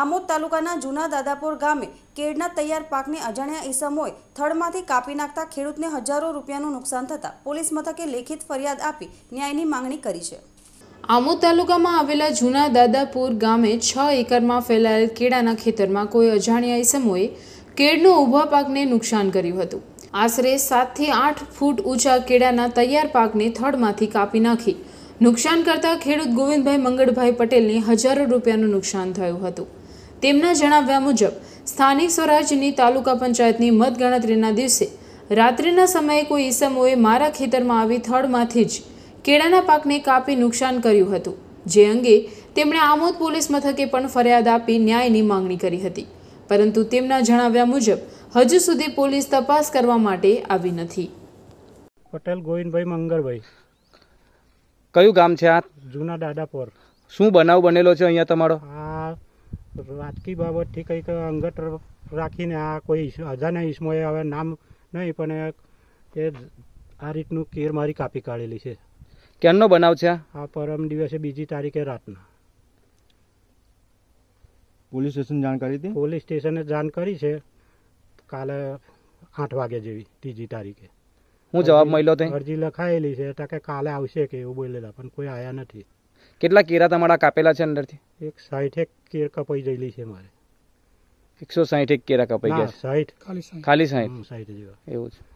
આમોદ તાલુકાના જૂના દાદાપુર ગામે કેળના તૈયાર પાકને અજાણ્યા ઈસમોએ થડમાંથી કાપી નાખતા ખેડૂતને હજારો રૂપિયાનું નુકસાન થતાં પોલીસ મથકે લેખિત ફરિયાદ આપી ન્યાયની માંગણી કરી છે આમોદ તાલુકામાં આવેલા જૂના દાદાપુર ગામે છ એકરમાં ફેલાયેલ કેળાના ખેતરમાં કોઈ અજાણ્યા ઈસમોએ કેળનો ઊભા પાકને નુકસાન કર્યું હતું આશરે સાતથી આઠ ફૂટ ઊંચા કેળાના તૈયાર પાકને થડમાંથી કાપી નાખી નુકસાન કરતા ખેડૂત ગોવિંદભાઈ મંગળભાઈ પટેલને હજારો રૂપિયાનું નુકસાન થયું હતું તેમના જણાવ્યા મુજબ સ્થાનિક સ્વરાજની તાલુકા પંચાયતની મતગણતરીના દિવસે રાત્રિના સમયે કોઈ ઈસમોએ મારા ખેતરમાં આવી થડમાંથી જ કેળાના પાકને કાપી નુકસાન કર્યું હતું જે અંગે તેમણે આમોદ પોલીસ મથકે પણ ફરિયાદ આપી ન્યાયની માંગણી કરી હતી પરંતુ તેમના જણાવ્યા મુજબ હજુ સુધી પોલીસ તપાસ કરવા માટે આવી નથી પટેલ ગોવિંદભાઈ મંગળભાઈ કયું ગામ છે આ જૂના દાદાપોર શું બનાવ બનેલો છે અહીંયા તમારો આ વાતકી બાબતથી કંઈક અંગત રાખીને આ કોઈ અજાના ઈસમોએ હવે નામ નહીં પણ એ આ રીતનું કેર મારી કાપી કાઢેલી છે ક્યારનો બનાવ છે આ પરમ દિવસે બીજી તારીખે રાતના પોલીસ સ્ટેશન જાણ કરી હતી પોલીસ સ્ટેશને જાણ કરી છે કાલે આઠ વાગે જેવી ત્રીજી તારીખે હું જવાબ મળ્યો અરજી લખાયેલી છે કે કાલે આવશે કે એવું બોલેલા પણ કોઈ આયા નથી કેટલા કેરા તમારા કાપેલા છે અંદરથી એક સાઠેક કેર કપાઈ ગયેલી છે મારે એકસો એક કેરા કપાઈ ગયા સાઠ ખાલી સાઠ એવું છે